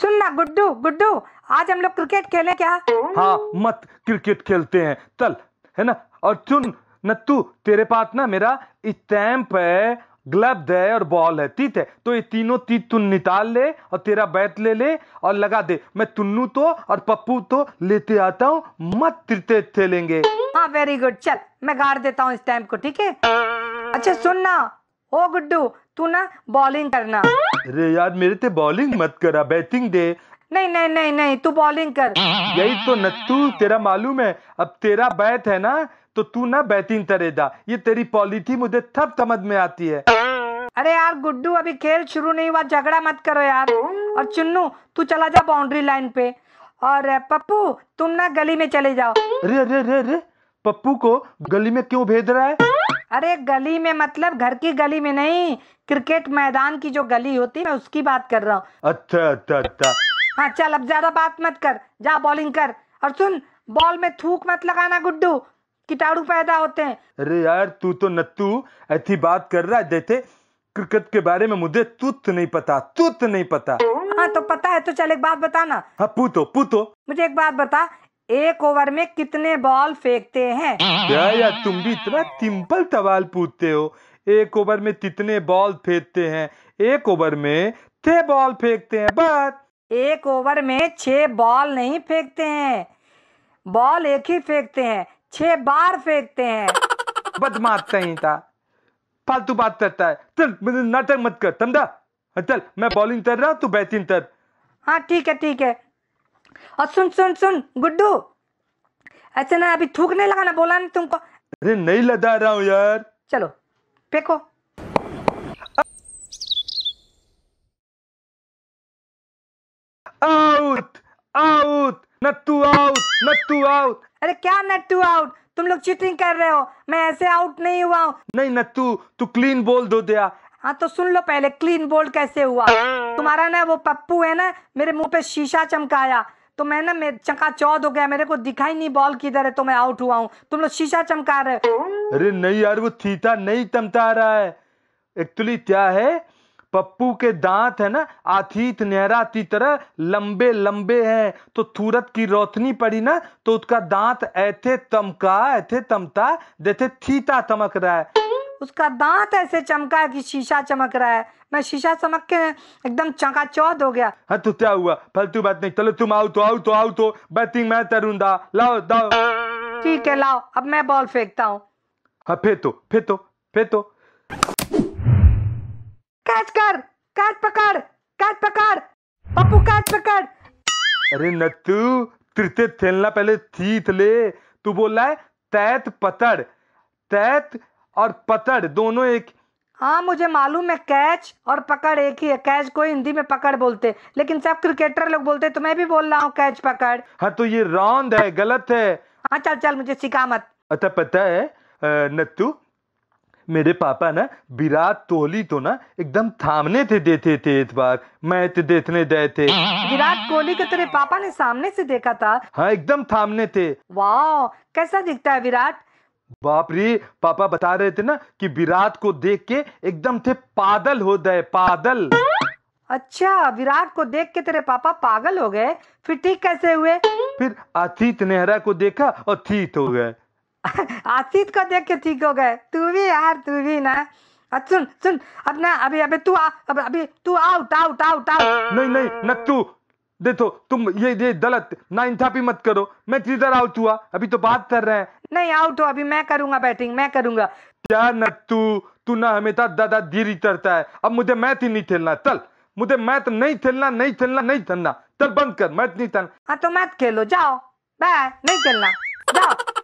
सुनना गुड्डू गुड्डू आज हम लोग क्रिकेट खेले क्या हाँ मत क्रिकेट खेलते हैं चल है ना और चुन नत्तू तेरे पास ना मेरा स्टैम्प है ग्लब है और बॉल है तीत है तो ये तीनों तीत तू निकाल ले और तेरा बैट ले ले और लगा दे मैं तुन्नू तो और पप्पू तो लेते आता हूँ मत तिरते खेलेंगे हाँ वेरी गुड चल मैं गाड़ देता हूँ स्टैम्प को ठीक है अच्छा सुनना ओ गुड्डू तू ना बॉलिंग करना अरे यार मेरे ते बॉलिंग मत करा बैटिंग दे नहीं नहीं नहीं नहीं तू बॉलिंग कर यही तो नत्तू तेरा मालूम है अब तेरा बैट है ना तो तू ना बैटिंग करेगा ये तेरी पॉलिथी मुझे थप समझ में आती है अरे यार गुड्डू अभी खेल शुरू नहीं हुआ झगड़ा मत करो यार और चुन्नू तू चला जा बाउंड्री लाइन पे और पप्पू तुम ना गली में चले जाओ अरे अरे अरे पप्पू को गली में क्यों भेज रहा है अरे गली में मतलब घर की गली में नहीं क्रिकेट मैदान की जो गली होती मैं उसकी बात कर रहा हूँ अच्छा अच्छा अच्छा हाँ चल अब ज्यादा बात मत कर जा बॉलिंग कर और सुन बॉल में थूक मत लगाना गुड्डू कीटाणु पैदा होते हैं अरे यार तू तो नत्तू ऐसी बात कर रहा है देते क्रिकेट के बारे में मुझे तुत नहीं पता तुत नहीं पता हाँ तो पता है तो चल एक बात बताना हाँ पूतो पूतो मुझे एक बात बता एक ओवर में कितने बॉल फेंकते हैं या, या तुम भी इतना सिंपल सवाल पूछते हो एक ओवर में कितने बॉल फेंकते हैं एक ओवर में छह बॉल फेंकते हैं बस एक ओवर में छह बॉल नहीं फेंकते हैं बॉल एक ही फेंकते हैं छह बार फेंकते हैं बदमाश कहीं था फालतू बात करता है चल नाटक मत कर समझा चल मैं बॉलिंग कर रहा हूँ तू बैटिंग कर हाँ ठीक है ठीक है और सुन सुन सुन गुड्डू ऐसे ना अभी थूक नहीं लगाना बोला ना तुमको अरे नहीं लदा रहा हूँ यार चलो फेंको out out Nattu out Nattu out अरे क्या नट्टू आउट तुम लोग चीटिंग कर रहे हो मैं ऐसे आउट नहीं हुआ हूँ नहीं नट्टू तू क्लीन बोल दो दिया हाँ तो सुन लो पहले क्लीन बोल्ड कैसे हुआ तुम्हारा ना वो पप्पू है ना मेरे मुंह पे शीशा चमकाया तो मैं ना मेरे चका चौद हो गया मेरे को दिखाई नहीं बॉल किधर है तो मैं आउट हुआ हूँ तुम लोग शीशा चमका रहे अरे नहीं यार वो थीता नहीं चमका रहा है एक्चुअली क्या है पप्पू के दांत है ना आथित नेहरा की तरह लंबे लंबे हैं तो थूरत की रोशनी पड़ी ना तो उसका दांत ऐथे तमका ऐथे तमता जैसे थीता तमक रहा है उसका दांत ऐसे चमका कि शीशा चमक रहा है मैं शीशा चमक के एकदम चकाचौद हो गया हाँ तो क्या हुआ फलतू बात नहीं चलो तुम आओ तो आओ तो आओ तो बैटिंग मैं तरुंदा लाओ दाओ ठीक है लाओ अब मैं बॉल फेंकता हूँ हाँ फिर फिर तो तो फिर तो कैच कर कैच पकड़ कैच पकड़ पप्पू कैच पकड़ अरे नट्टू तृतीय थेलना पहले थीथ ले तू बोल रहा है तैत पतड़ तैत और पकड़ दोनों एक हाँ मुझे मालूम है कैच और पकड़ एक ही है कैच को हिंदी में पकड़ बोलते लेकिन सब क्रिकेटर लोग बोलते तो मैं भी बोल रहा हूँ कैच पकड़ हाँ तो ये रॉन्द है गलत है हाँ चल चल मुझे सिखा मत अच्छा पता है नत्तू मेरे पापा ना विराट कोहली तो ना एकदम थामने थे देते थे इस बार मैच देखने गए थे विराट कोहली को तेरे पापा ने सामने से देखा था हाँ एकदम थामने थे वाह कैसा दिखता है विराट बाप रे पापा बता रहे थे ना कि विराट को देख के एकदम थे पागल हो गए पागल अच्छा विराट को देख के तेरे पापा पागल हो गए फिर ठीक कैसे हुए फिर अतीत नेहरा को देखा और ठीक हो गए आतीत को देख के ठीक हो गए तू भी यार तू भी ना सुन सुन ना अभी अभी तू आ, अभी, अभी तू आउट आउट आउट आउट नहीं नहीं न तू देखो तुम ये ये गलत ना इंसाफी मत करो मैं किधर आउट हुआ अभी तो बात कर रहे हैं नहीं आउट हो अभी मैं करूंगा बैटिंग मैं करूंगा क्या नट्टू तू ना हमेशा दादा धीरी करता है अब मुझे मैच ही नहीं खेलना चल मुझे मैच नहीं खेलना नहीं खेलना नहीं खेलना चल बंद कर मैच नहीं खेलना हाँ तो मैच खेलो जाओ बाय नहीं खेलना जाओ